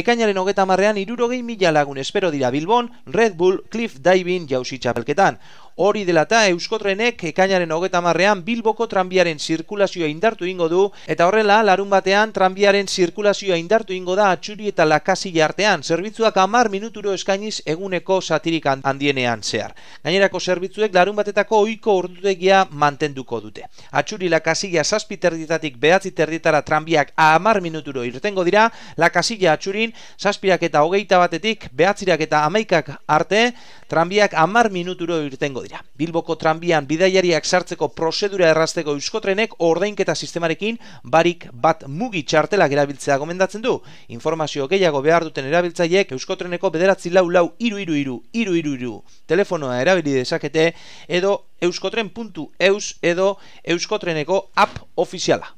Ekainaren hogeta marrean, irurogei mila lagun espero dira Bilbon, Red Bull, Cliff Diving jauzi balketan. Hori dela ta Euskotrenek ekainaren hogeta marrean Bilboko tranbiaren zirkulazioa indartu ingo du, eta horrela larun batean tranbiaren zirkulazioa indartu ingo da atxuri eta lakasi artean, zerbitzuak amar minuturo eskainiz eguneko satirik handienean zehar. Gainerako zerbitzuek larun batetako ohiko ordutegia mantenduko dute. Atxuri lakasigia zazpi terdietatik behatzi terdietara tranbiak amar minuturo irtengo dira, lakasia atxurin zazpirak eta hogeita batetik behatzirak eta 11ak arte, tranbiak amar minuturo irtengo dira. Bilboko tranbian bidaiariak sartzeko prozedura errazteko euskotrenek ordainketa sistemarekin barik bat mugi txartela erabiltzea gomendatzen du. Informazio gehiago behar duten erabiltzaileek euskotreneko bederatzi lau lau iru iru iru iru iru iru telefonoa erabili dezakete edo euskotren.eus edo euskotreneko app ofiziala.